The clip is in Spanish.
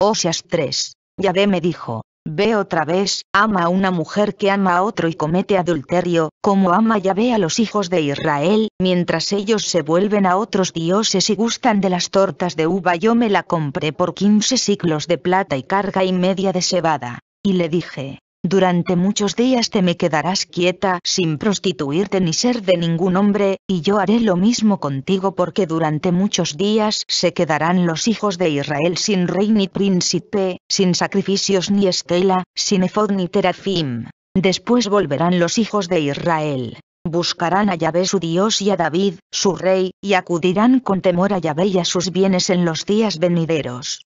Oseas 3. Yahvé me dijo, Ve otra vez, ama a una mujer que ama a otro y comete adulterio, como ama Yahvé a los hijos de Israel, mientras ellos se vuelven a otros dioses y gustan de las tortas de uva. Yo me la compré por quince ciclos de plata y carga y media de cebada. Y le dije, durante muchos días te me quedarás quieta, sin prostituirte ni ser de ningún hombre, y yo haré lo mismo contigo porque durante muchos días se quedarán los hijos de Israel sin rey ni príncipe, sin sacrificios ni estela, sin efod ni terafim. Después volverán los hijos de Israel. Buscarán a Yahvé su Dios y a David, su rey, y acudirán con temor a Yahvé y a sus bienes en los días venideros.